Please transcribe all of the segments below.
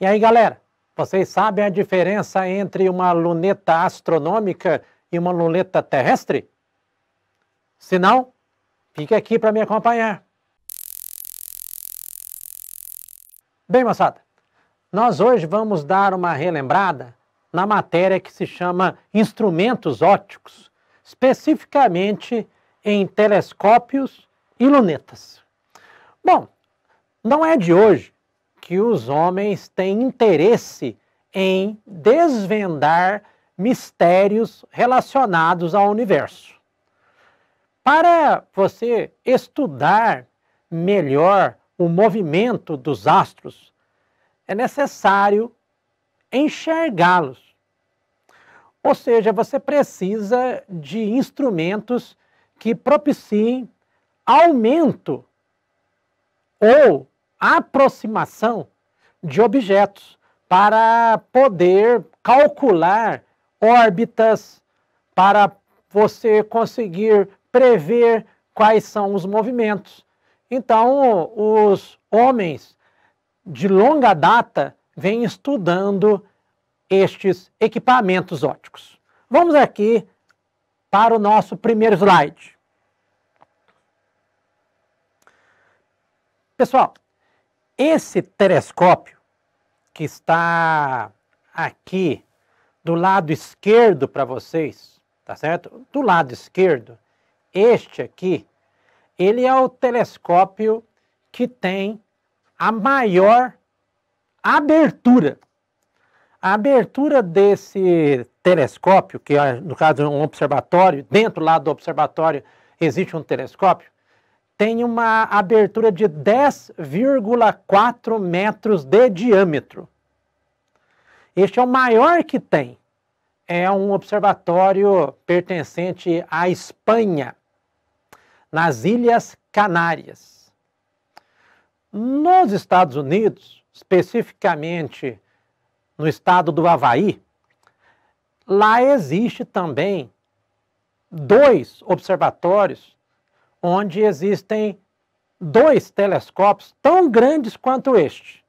E aí, galera, vocês sabem a diferença entre uma luneta astronômica e uma luneta terrestre? Se não, fique aqui para me acompanhar. Bem, moçada, nós hoje vamos dar uma relembrada na matéria que se chama instrumentos ópticos, especificamente em telescópios e lunetas. Bom, não é de hoje que os homens têm interesse em desvendar mistérios relacionados ao universo. Para você estudar melhor o movimento dos astros, é necessário enxergá-los. Ou seja, você precisa de instrumentos que propiciem aumento ou aproximação de objetos para poder calcular órbitas, para você conseguir prever quais são os movimentos. Então, os homens de longa data vêm estudando estes equipamentos ópticos. Vamos aqui para o nosso primeiro slide. Pessoal, esse telescópio que está aqui do lado esquerdo para vocês, tá certo? Do lado esquerdo, este aqui, ele é o telescópio que tem a maior abertura. A abertura desse telescópio, que é, no caso é um observatório, dentro lá do observatório existe um telescópio, tem uma abertura de 10,4 metros de diâmetro. Este é o maior que tem. É um observatório pertencente à Espanha, nas Ilhas Canárias. Nos Estados Unidos, especificamente no estado do Havaí, lá existe também dois observatórios onde existem dois telescópios tão grandes quanto este.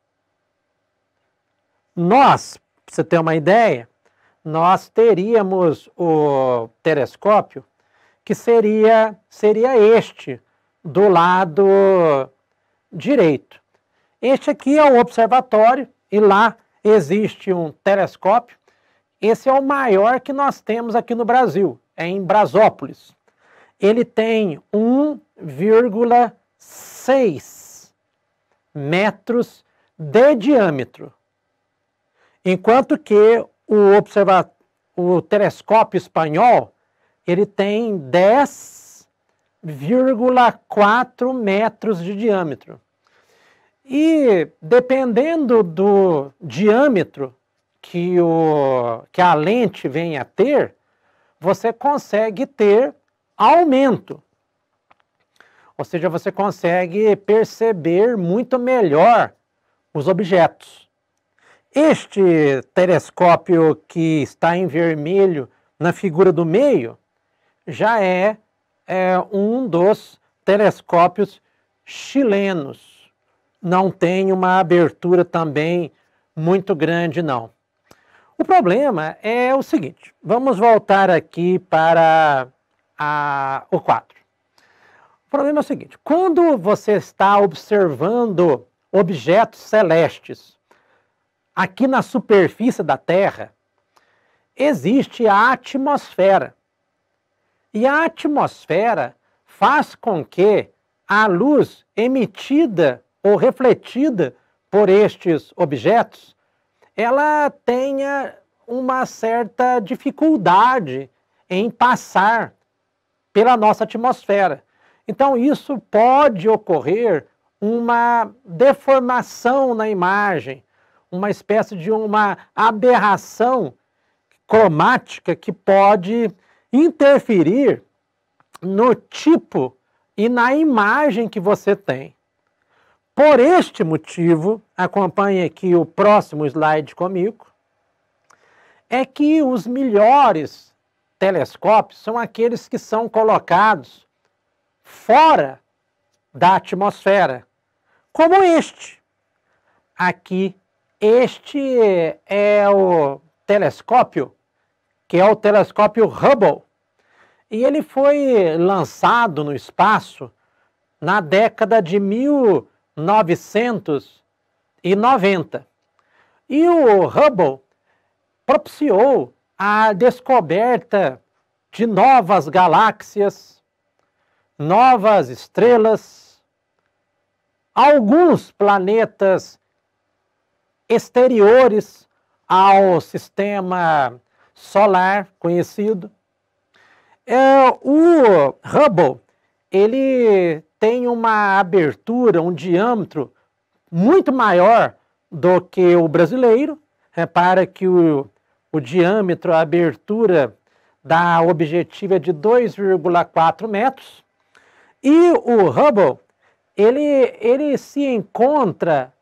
Nós, para você ter uma ideia, nós teríamos o telescópio que seria, seria este, do lado direito. Este aqui é o observatório e lá existe um telescópio. Esse é o maior que nós temos aqui no Brasil, é em Brasópolis ele tem 1,6 metros de diâmetro, enquanto que o, o telescópio espanhol ele tem 10,4 metros de diâmetro. E dependendo do diâmetro que, o, que a lente venha a ter, você consegue ter aumento. Ou seja, você consegue perceber muito melhor os objetos. Este telescópio que está em vermelho na figura do meio já é, é um dos telescópios chilenos. Não tem uma abertura também muito grande, não. O problema é o seguinte: vamos voltar aqui para a, o 4. O problema é o seguinte: quando você está observando objetos celestes aqui na superfície da Terra, existe a atmosfera. E a atmosfera faz com que a luz emitida ou refletida por estes objetos, ela tenha uma certa dificuldade em passar pela nossa atmosfera. Então, isso pode ocorrer uma deformação na imagem, uma espécie de uma aberração cromática que pode interferir no tipo e na imagem que você tem. Por este motivo, acompanhe aqui o próximo slide comigo, é que os melhores telescópios são aqueles que são colocados fora da atmosfera, como este. Aqui, este é o telescópio, que é o telescópio Hubble. E ele foi lançado no espaço na década de 1990. E o Hubble propiciou a descoberta de novas galáxias, novas estrelas, alguns planetas exteriores ao sistema solar conhecido. É, o Hubble ele tem uma abertura, um diâmetro muito maior do que o brasileiro. Repara é, que o o diâmetro, a abertura da objetiva é de 2,4 metros. E o Hubble, ele, ele se encontra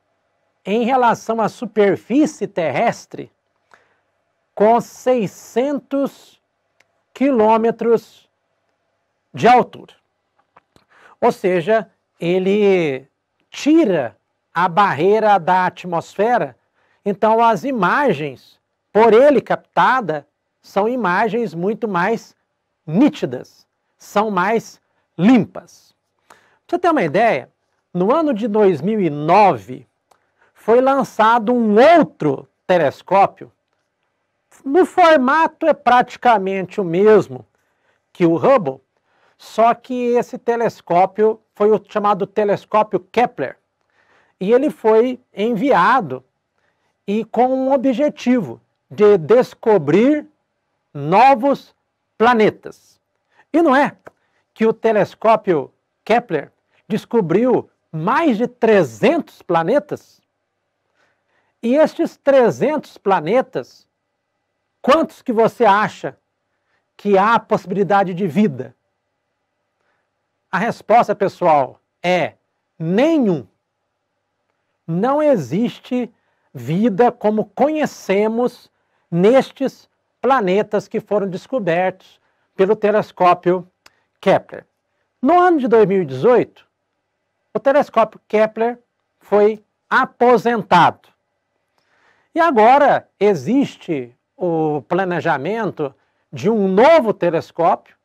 em relação à superfície terrestre com 600 quilômetros de altura. Ou seja, ele tira a barreira da atmosfera, então as imagens por ele captada, são imagens muito mais nítidas, são mais limpas. Para você ter uma ideia, no ano de 2009 foi lançado um outro telescópio. No formato é praticamente o mesmo que o Hubble, só que esse telescópio foi o chamado telescópio Kepler. E ele foi enviado e com um objetivo de descobrir novos planetas. E não é que o telescópio Kepler descobriu mais de 300 planetas? E estes 300 planetas, quantos que você acha que há possibilidade de vida? A resposta, pessoal, é nenhum. Não existe vida como conhecemos nestes planetas que foram descobertos pelo telescópio Kepler. No ano de 2018, o telescópio Kepler foi aposentado. E agora existe o planejamento de um novo telescópio,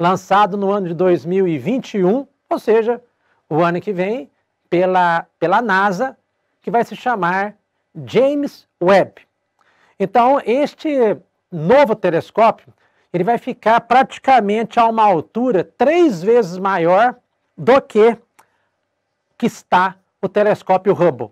lançado no ano de 2021, ou seja, o ano que vem, pela, pela NASA, que vai se chamar James Webb. Então, este novo telescópio, ele vai ficar praticamente a uma altura três vezes maior do que que está o telescópio Hubble.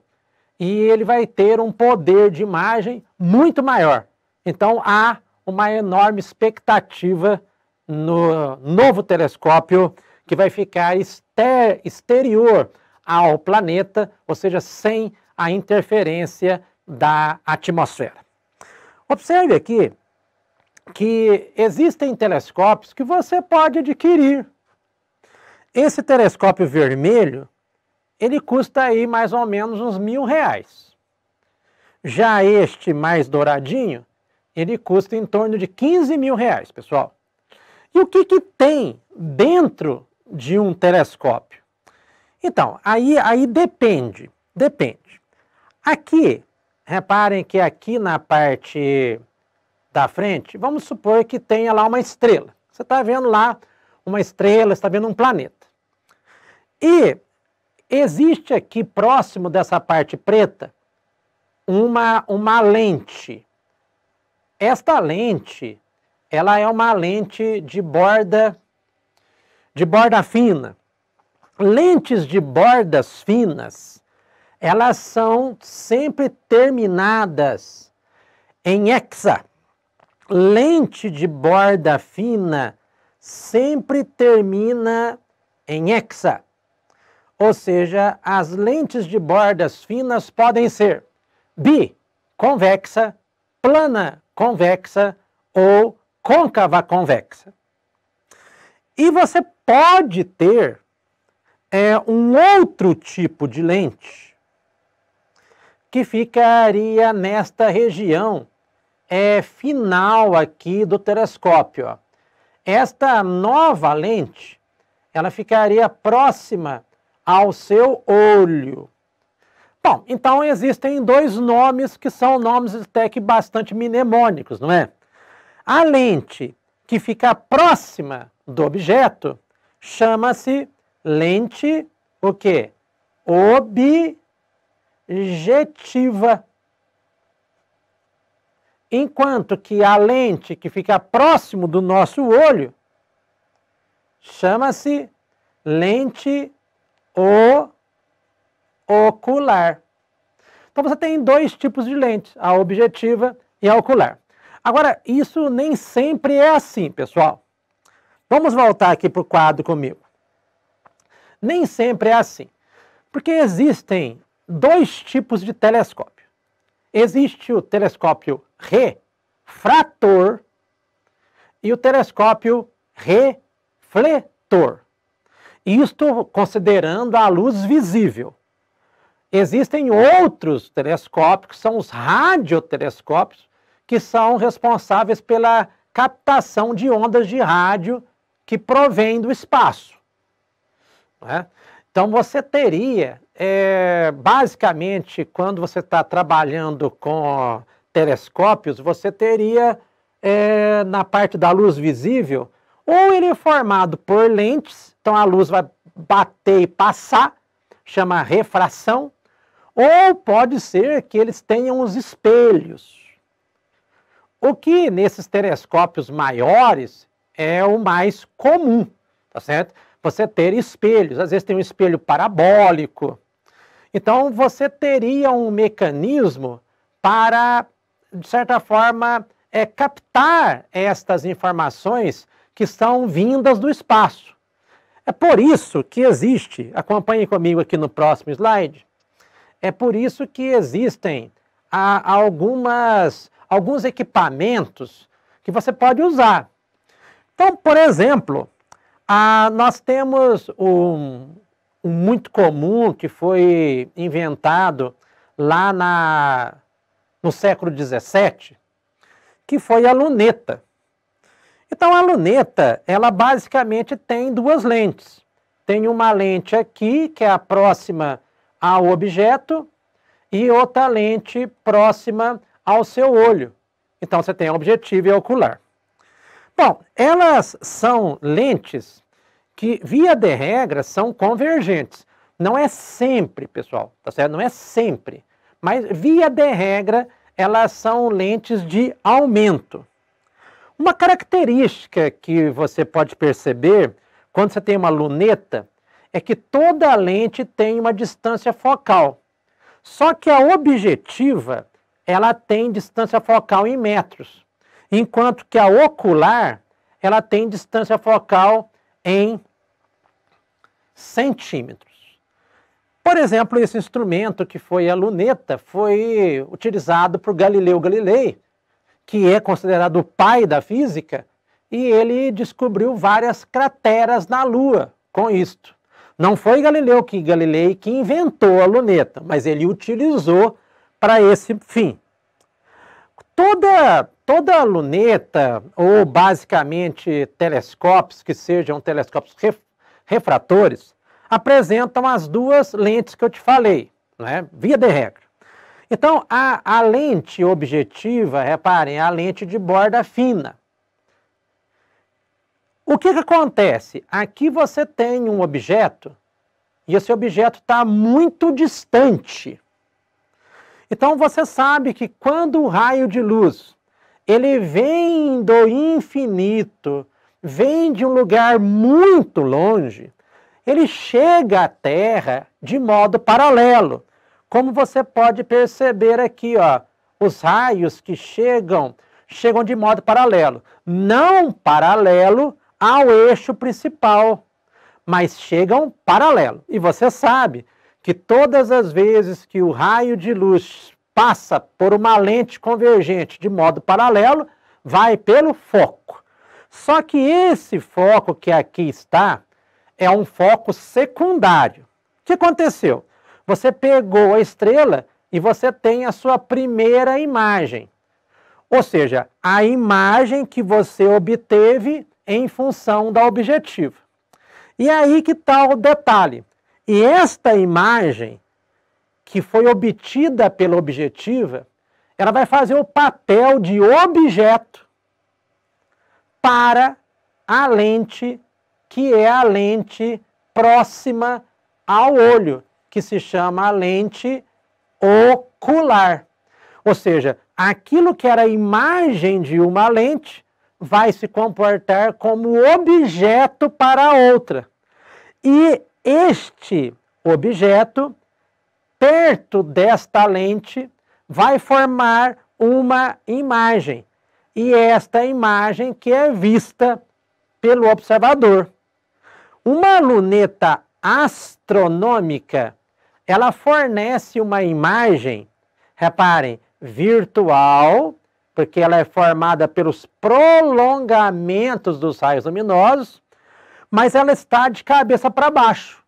E ele vai ter um poder de imagem muito maior. Então há uma enorme expectativa no novo telescópio que vai ficar exter exterior ao planeta, ou seja, sem a interferência da atmosfera. Observe aqui que existem telescópios que você pode adquirir. Esse telescópio vermelho, ele custa aí mais ou menos uns mil reais. Já este mais douradinho, ele custa em torno de 15 mil reais, pessoal. E o que, que tem dentro de um telescópio? Então, aí, aí depende, depende. Aqui Reparem que aqui na parte da frente, vamos supor que tenha lá uma estrela. Você está vendo lá uma estrela, está vendo um planeta. E existe aqui próximo dessa parte preta uma, uma lente. Esta lente, ela é uma lente de borda de borda fina. Lentes de bordas finas elas são sempre terminadas em hexa. Lente de borda fina sempre termina em hexa. Ou seja, as lentes de bordas finas podem ser bi, convexa, plana, convexa ou côncava convexa. E você pode ter é, um outro tipo de lente que ficaria nesta região é, final aqui do telescópio. Esta nova lente, ela ficaria próxima ao seu olho. Bom, então existem dois nomes que são nomes até que bastante mnemônicos, não é? A lente que fica próxima do objeto chama-se lente o quê? Objetiva objetiva. Enquanto que a lente que fica próximo do nosso olho chama-se lente ocular. Então você tem dois tipos de lente, a objetiva e a ocular. Agora, isso nem sempre é assim, pessoal. Vamos voltar aqui para o quadro comigo. Nem sempre é assim. Porque existem dois tipos de telescópio. Existe o telescópio refrator e o telescópio refletor. Isto considerando a luz visível. Existem outros telescópios, que são os radiotelescópios, que são responsáveis pela captação de ondas de rádio que provém do espaço. É? Então você teria é, basicamente, quando você está trabalhando com telescópios, você teria é, na parte da luz visível, ou ele é formado por lentes, então a luz vai bater e passar, chama refração, ou pode ser que eles tenham os espelhos. O que nesses telescópios maiores é o mais comum, tá certo? Você ter espelhos, às vezes tem um espelho parabólico, então, você teria um mecanismo para, de certa forma, é, captar estas informações que são vindas do espaço. É por isso que existe, acompanhe comigo aqui no próximo slide, é por isso que existem a, algumas, alguns equipamentos que você pode usar. Então, por exemplo, a, ah, nós temos um, muito comum que foi inventado lá na, no século XVII, que foi a luneta. Então a luneta, ela basicamente tem duas lentes. Tem uma lente aqui, que é a próxima ao objeto, e outra lente próxima ao seu olho. Então você tem objetivo e ocular. Bom, elas são lentes que, via de regra, são convergentes. Não é sempre, pessoal, tá certo? Não é sempre. Mas, via de regra, elas são lentes de aumento. Uma característica que você pode perceber quando você tem uma luneta é que toda lente tem uma distância focal. Só que a objetiva, ela tem distância focal em metros, enquanto que a ocular, ela tem distância focal em centímetros. Por exemplo, esse instrumento que foi a luneta foi utilizado por Galileu Galilei, que é considerado o pai da física, e ele descobriu várias crateras na Lua com isto. Não foi Galileu que Galilei que inventou a luneta, mas ele utilizou para esse fim toda, toda luneta, ou basicamente telescópios, que sejam telescópios ref, refratores, apresentam as duas lentes que eu te falei, né? via de regra. Então, a, a lente objetiva, reparem, é a lente de borda fina. O que, que acontece? Aqui você tem um objeto e esse objeto está muito distante então você sabe que quando o raio de luz ele vem do infinito, vem de um lugar muito longe, ele chega à Terra de modo paralelo. Como você pode perceber aqui, ó, os raios que chegam chegam de modo paralelo, não paralelo ao eixo principal, mas chegam paralelo. E você sabe que todas as vezes que o raio de luz passa por uma lente convergente de modo paralelo, vai pelo foco. Só que esse foco que aqui está é um foco secundário. O que aconteceu? Você pegou a estrela e você tem a sua primeira imagem. Ou seja, a imagem que você obteve em função da objetiva. E aí que está o detalhe. E esta imagem que foi obtida pela objetiva, ela vai fazer o papel de objeto para a lente que é a lente próxima ao olho, que se chama a lente ocular. Ou seja, aquilo que era a imagem de uma lente vai se comportar como objeto para a outra. E este objeto, perto desta lente, vai formar uma imagem. E esta imagem que é vista pelo observador. Uma luneta astronômica, ela fornece uma imagem, reparem, virtual, porque ela é formada pelos prolongamentos dos raios luminosos, mas ela está de cabeça para baixo.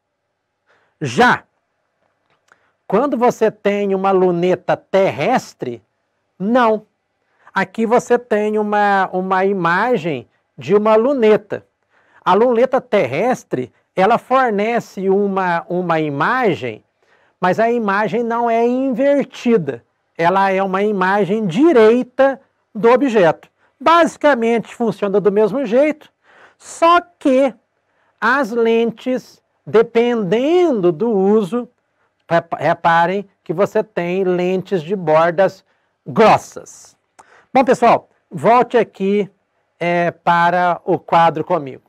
Já quando você tem uma luneta terrestre, não. Aqui você tem uma, uma imagem de uma luneta. A luneta terrestre, ela fornece uma, uma imagem, mas a imagem não é invertida. Ela é uma imagem direita do objeto. Basicamente funciona do mesmo jeito, só que as lentes, dependendo do uso, reparem que você tem lentes de bordas grossas. Bom, pessoal, volte aqui é, para o quadro comigo.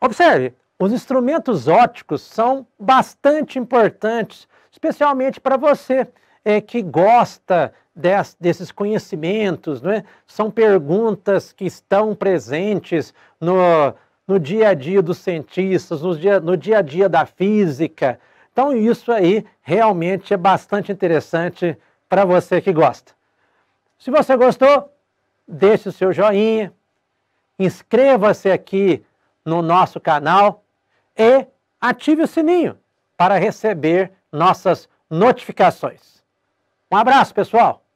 Observe, os instrumentos ópticos são bastante importantes, especialmente para você é, que gosta des, desses conhecimentos, é são perguntas que estão presentes no, no dia a dia dos cientistas, no dia, no dia a dia da física. Então, isso aí realmente é bastante interessante para você que gosta. Se você gostou, deixe o seu joinha, inscreva-se aqui no nosso canal e ative o sininho para receber nossas notificações. Um abraço, pessoal!